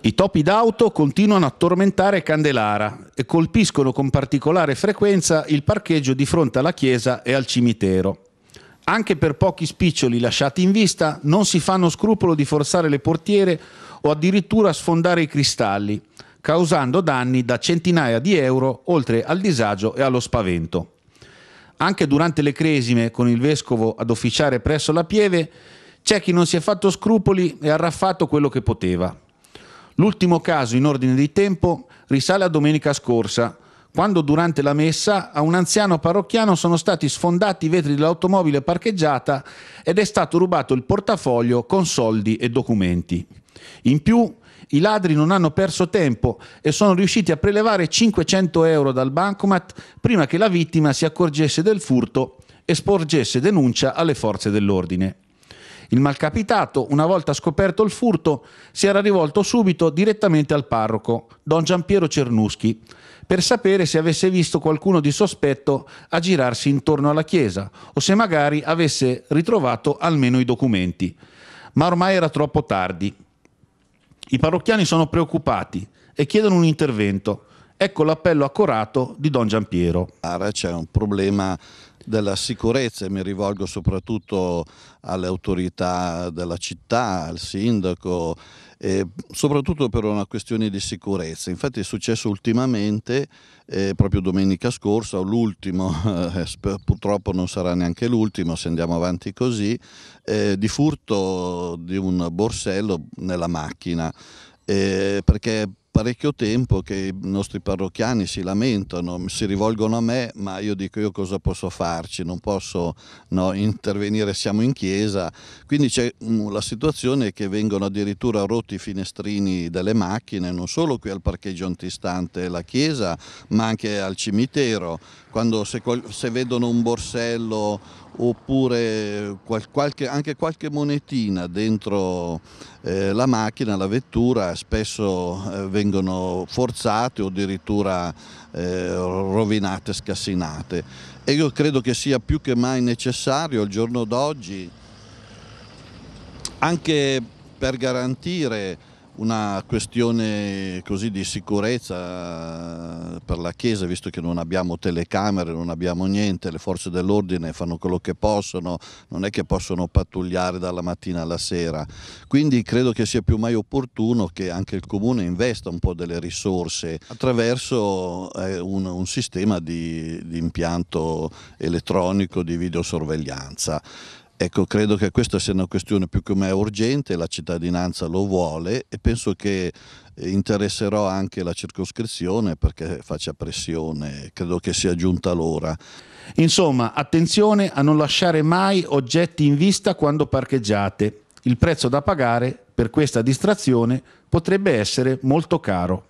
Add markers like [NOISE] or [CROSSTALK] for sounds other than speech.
I topi d'auto continuano a tormentare Candelara e colpiscono con particolare frequenza il parcheggio di fronte alla chiesa e al cimitero. Anche per pochi spiccioli lasciati in vista non si fanno scrupolo di forzare le portiere o addirittura sfondare i cristalli, causando danni da centinaia di euro oltre al disagio e allo spavento. Anche durante le cresime, con il vescovo ad officiare presso la pieve, c'è chi non si è fatto scrupoli e ha raffato quello che poteva. L'ultimo caso in ordine di tempo risale a domenica scorsa, quando durante la messa a un anziano parrocchiano sono stati sfondati i vetri dell'automobile parcheggiata ed è stato rubato il portafoglio con soldi e documenti. In più, i ladri non hanno perso tempo e sono riusciti a prelevare 500 euro dal bancomat prima che la vittima si accorgesse del furto e sporgesse denuncia alle forze dell'ordine. Il malcapitato, una volta scoperto il furto, si era rivolto subito direttamente al parroco, don Giampiero Cernuschi, per sapere se avesse visto qualcuno di sospetto aggirarsi intorno alla chiesa o se magari avesse ritrovato almeno i documenti. Ma ormai era troppo tardi. I parrocchiani sono preoccupati e chiedono un intervento. Ecco l'appello accorato di Don Giampiero. C'è un problema della sicurezza e mi rivolgo soprattutto alle autorità della città, al sindaco, soprattutto per una questione di sicurezza. Infatti è successo ultimamente, eh, proprio domenica scorsa, l'ultimo, [LAUGHS] eh, purtroppo non sarà neanche l'ultimo se andiamo avanti così, eh, di furto di un borsello nella macchina. Eh, perché parecchio tempo che i nostri parrocchiani si lamentano, si rivolgono a me, ma io dico io cosa posso farci, non posso no, intervenire, siamo in chiesa, quindi c'è mm, la situazione che vengono addirittura rotti i finestrini delle macchine, non solo qui al parcheggio antistante la chiesa, ma anche al cimitero, quando se, se vedono un borsello oppure qualche, anche qualche monetina dentro eh, la macchina, la vettura, spesso eh, vengono forzate o addirittura eh, rovinate, scassinate. E io credo che sia più che mai necessario al giorno d'oggi anche per garantire una questione così di sicurezza per la Chiesa, visto che non abbiamo telecamere, non abbiamo niente, le forze dell'ordine fanno quello che possono, non è che possono pattugliare dalla mattina alla sera. Quindi credo che sia più mai opportuno che anche il Comune investa un po' delle risorse attraverso eh, un, un sistema di, di impianto elettronico di videosorveglianza. Ecco, credo che questa sia una questione più che mai urgente, la cittadinanza lo vuole e penso che eh, interesserò anche la circoscrizione perché faccia pressione, credo che sia giunta l'ora. Insomma, attenzione a non lasciare mai oggetti in vista quando parcheggiate. Il prezzo da pagare per questa distrazione potrebbe essere molto caro.